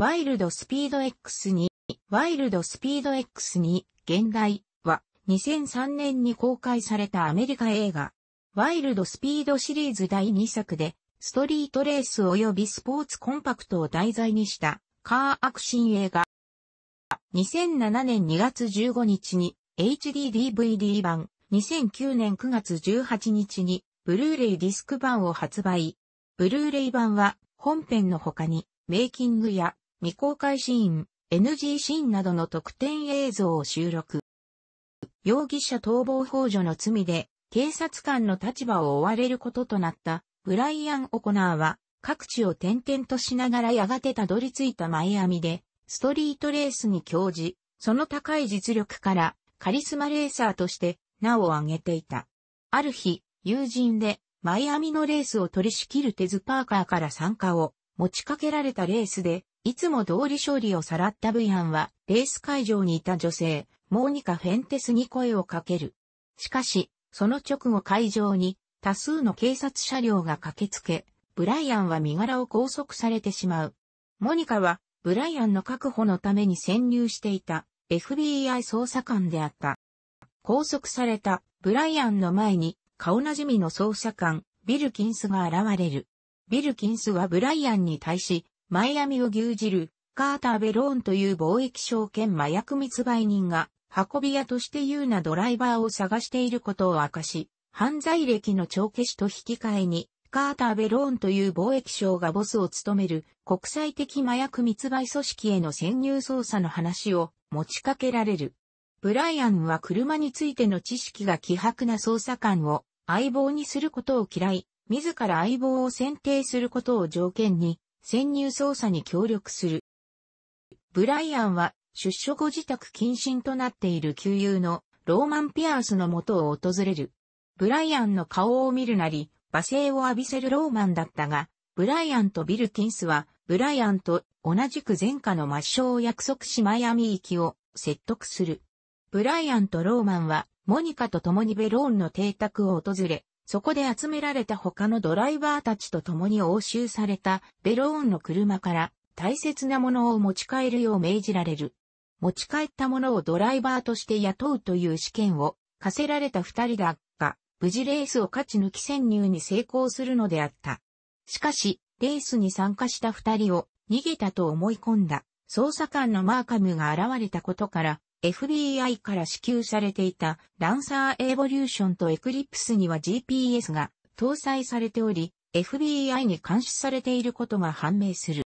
ワイルドスピード X2、ワイルドスピード X2、現代は2003年に公開されたアメリカ映画、ワイルドスピードシリーズ第2作で、ストリートレース及びスポーツコンパクトを題材にしたカーアクシン映画。2007年2月15日に HDDVD 版、2009年9月18日にブルーレイディスク版を発売。ブルーレイ版は本編の他にメイキングや未公開シーン、NG シーンなどの特典映像を収録。容疑者逃亡幇助の罪で、警察官の立場を追われることとなったブライアン・オコナーは各地を転々としながらやがてたどり着いたマイアミでストリートレースに興じ、その高い実力からカリスマレーサーとして名を挙げていた。ある日、友人でマイアミのレースを取り仕切るテズ・パーカーから参加を持ちかけられたレースで、いつも通り勝利をさらったブイアンは、レース会場にいた女性、モーニカ・フェンテスに声をかける。しかし、その直後会場に、多数の警察車両が駆けつけ、ブライアンは身柄を拘束されてしまう。モニカは、ブライアンの確保のために潜入していた FBI 捜査官であった。拘束されたブライアンの前に、顔なじみの捜査官、ビルキンスが現れる。ビルキンスはブライアンに対し、マイアミを牛耳る、カーター・ベローンという貿易商兼麻薬密売人が、運び屋として優なドライバーを探していることを明かし、犯罪歴の帳消しと引き換えに、カーター・ベローンという貿易商がボスを務める国際的麻薬密売組織への潜入捜査の話を持ちかけられる。ブライアンは車についての知識が希薄な捜査官を相棒にすることを嫌い、自ら相棒を選定することを条件に、潜入捜査に協力する。ブライアンは、出所後自宅謹慎となっている旧友のローマン・ピアースの元を訪れる。ブライアンの顔を見るなり、罵声を浴びせるローマンだったが、ブライアンとビルキンスは、ブライアンと同じく前科の抹消を約束しマイアミ行きを説得する。ブライアンとローマンは、モニカと共にベローンの邸宅を訪れ、そこで集められた他のドライバーたちと共に押収されたベローンの車から大切なものを持ち帰るよう命じられる。持ち帰ったものをドライバーとして雇うという試験を課せられた二人だが、無事レースを勝ち抜き潜入に成功するのであった。しかし、レースに参加した二人を逃げたと思い込んだ捜査官のマーカムが現れたことから FBI から支給されていたランサーエボリューションとエクリプスには GPS が搭載されており、FBI に監視されていることが判明する。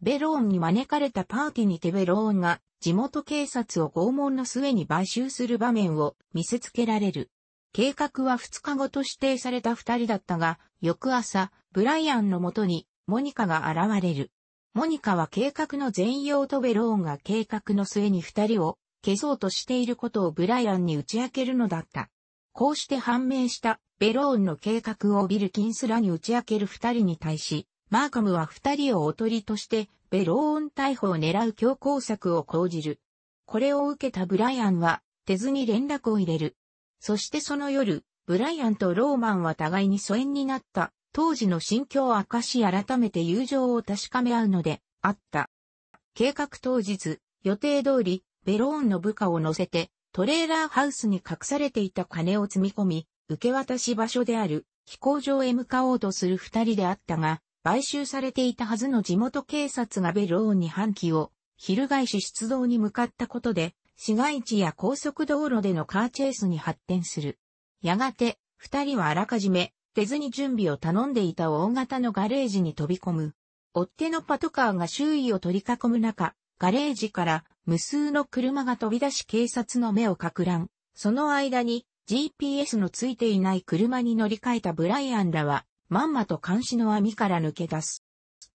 ベローンに招かれたパーティにてベローンが地元警察を拷問の末に買収する場面を見せつけられる。計画は2日後と指定された2人だったが、翌朝、ブライアンのもとにモニカが現れる。モニカは計画の全容とベローンが計画の末に2人を消そうとしていることをブライアンに打ち明けるのだった。こうして判明したベローンの計画をビルキンスらに打ち明ける二人に対し、マーカムは二人をおとりとしてベローン逮捕を狙う強行策を講じる。これを受けたブライアンは、手ずに連絡を入れる。そしてその夜、ブライアンとローマンは互いに疎遠になった、当時の心境を明かし改めて友情を確かめ合うので、あった。計画当日、予定通り、ベローンの部下を乗せて、トレーラーハウスに隠されていた金を積み込み、受け渡し場所である飛行場へ向かおうとする二人であったが、買収されていたはずの地元警察がベローンに反旗を、翻し出動に向かったことで、市街地や高速道路でのカーチェイスに発展する。やがて、二人はあらかじめ、手ずに準備を頼んでいた大型のガレージに飛び込む。追ってのパトカーが周囲を取り囲む中、ガレージから無数の車が飛び出し警察の目をかく乱。その間に GPS のついていない車に乗り換えたブライアンらは、まんまと監視の網から抜け出す。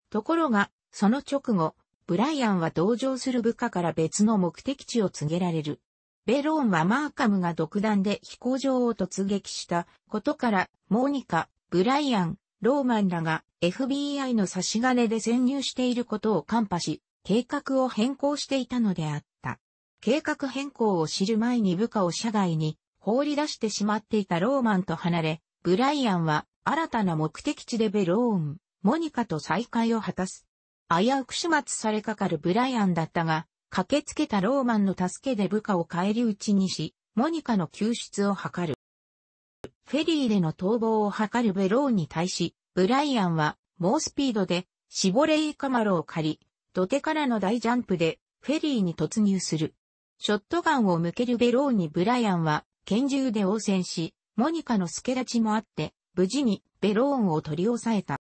ところが、その直後、ブライアンは同情する部下から別の目的地を告げられる。ベローンはマーカムが独断で飛行場を突撃したことから、モーニカ、ブライアン、ローマンらが FBI の差し金で潜入していることを看破し、計画を変更していたのであった。計画変更を知る前に部下を社外に放り出してしまっていたローマンと離れ、ブライアンは新たな目的地でベローン、モニカと再会を果たす。危うく始末されかかるブライアンだったが、駆けつけたローマンの助けで部下を返り討ちにし、モニカの救出を図る。フェリーでの逃亡を図るベローンに対し、ブライアンは猛スピードで、シボレイカマロを借り、土手からの大ジャンプでフェリーに突入する。ショットガンを向けるベローにブライアンは拳銃で応戦し、モニカの助立ちもあって、無事にベローンを取り押さえた。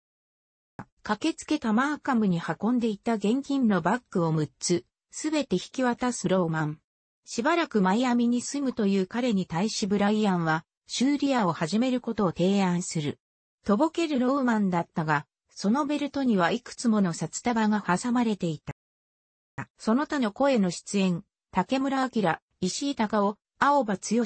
駆けつけたマーカムに運んでいた現金のバッグを6つ、すべて引き渡すローマン。しばらくマイアミに住むという彼に対しブライアンは、修理屋を始めることを提案する。とぼけるローマンだったが、そのベルトにはいくつもの札束が挟まれていた。その他の声の出演、竹村明、石井隆夫、青葉剛、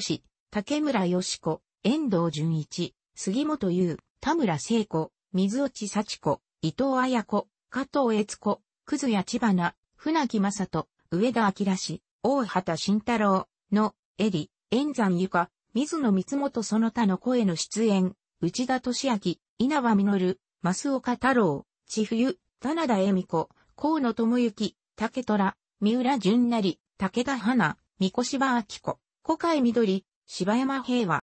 竹村よ子、遠藤淳一、杉本優、田村聖子、水落幸子、伊藤彩子、加藤悦子、葛谷千花、船木正人、上田明氏、大畑慎太郎、の、えり、円山由香、水野光本その他の声の出演、内田敏明、稲葉実、増岡太郎、千冬、棚田恵美子、河野智之、竹虎、三浦淳成、武田花、三越柴明子、小海緑、柴山平和。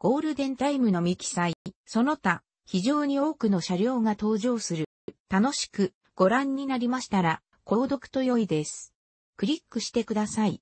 ゴールデンタイムの未記載、その他、非常に多くの車両が登場する。楽しくご覧になりましたら、購読と良いです。クリックしてください。